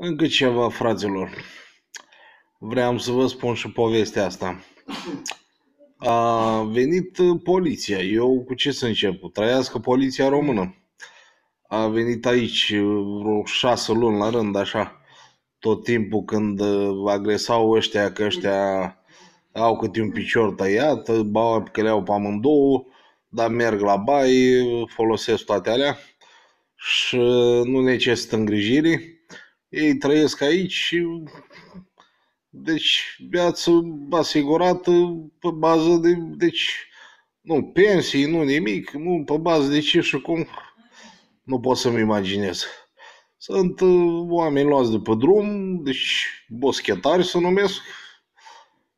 Încă ceva, fraților. Vreau să vă spun și povestea asta. A venit uh, poliția. Eu cu ce să încep? Trăiască poliția română. A venit aici uh, vreo șase luni la rând, așa. Tot timpul când uh, agresau ăștia, că ăștia au câte un picior tăiat, bau că le au pe amândouă, dar merg la baie, folosesc toate alea și nu necesită îngrijirii ei trăiesc aici și deci viață asigurată pe bază de, deci, nu, pensii, nu nimic, nu pe bază de ce și cum, nu pot să-mi imaginez. Sunt uh, oameni luați de pe drum, deci boschetari să numesc,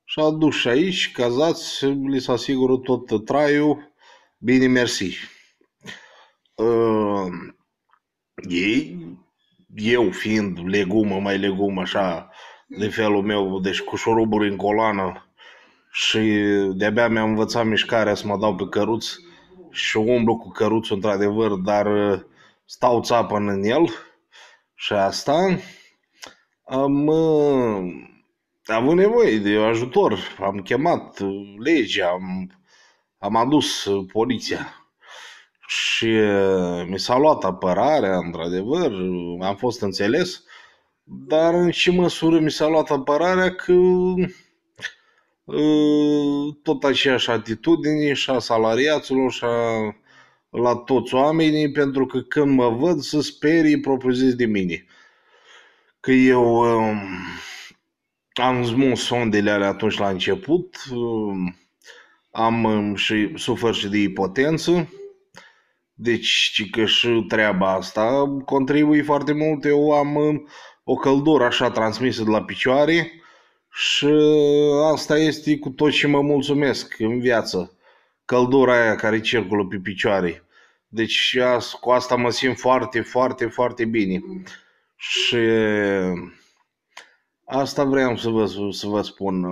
și aduși aici, cazați, li se asigură tot traiul, bine mersi. Uh, ei eu fiind legumă, mai legumă așa, de mm. felul meu, deci cu șuruburi în colană și de-abia mi-am învățat mișcarea să mă dau pe căruț și umblu cu căruțul într-adevăr, dar uh, stau țapă în el și asta am uh, avut nevoie de ajutor, am chemat uh, legea, am, am adus poliția și uh, mi s-a luat apărarea, într-adevăr, am fost înțeles, dar în ce măsură mi s-a luat apărarea că uh, tot aceeași atitudine și a salariaților și a, la toți oamenii, pentru că când mă văd să sperii propriu zis de mine. Că eu um, am smuls sondele alea atunci la început, um, am um, și sufăr și de ipotență, deci, că și treaba asta contribuie foarte mult. Eu am uh, o căldură așa transmisă de la picioare și uh, asta este cu tot ce mă mulțumesc în viață. Căldura aia care circulă pe picioare. Deci cu asta mă simt foarte, foarte, foarte bine. Și uh, asta vreau să vă, să vă spun.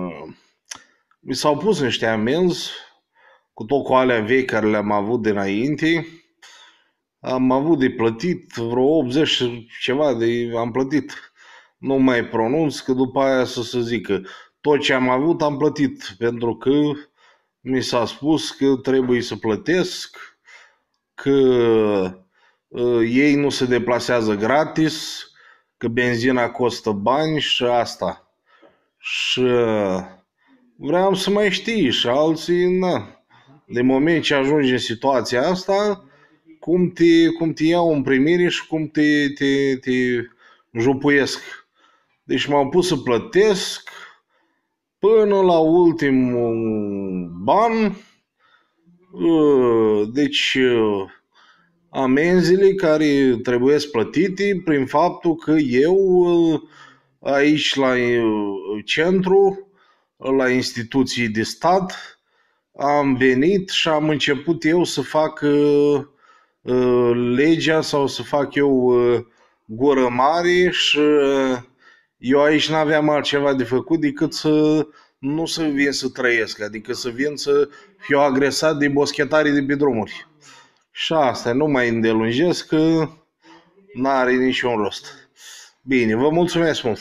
Mi s-au pus niște amenzi cu tot cu alea vechi care le-am avut dinainte am avut de plătit vreo 80 ceva de am plătit. Nu mai pronunț că după aia să se zică tot ce am avut am plătit pentru că mi s-a spus că trebuie să plătesc, că uh, ei nu se deplasează gratis, că benzina costă bani și asta. Și ă, vreau să mai știi și alții, na. De moment ce ajungi în situația asta, cum te, cum te iau în primire și cum te, te, te jupuiesc. Deci m-am pus să plătesc până la ultimul ban. Uh, deci uh, amenzile care trebuie plătite prin faptul că eu uh, aici la centru, la instituții de stat, am venit și am început eu să fac uh, Uh, legea sau să fac eu uh, gură mare și uh, eu aici n-aveam altceva de făcut decât să nu să vin să trăiesc, adică să vin să fiu agresat de boschetarii de pe drumuri. Și asta, nu mai îndelungesc că n-are niciun rost. Bine, vă mulțumesc mult!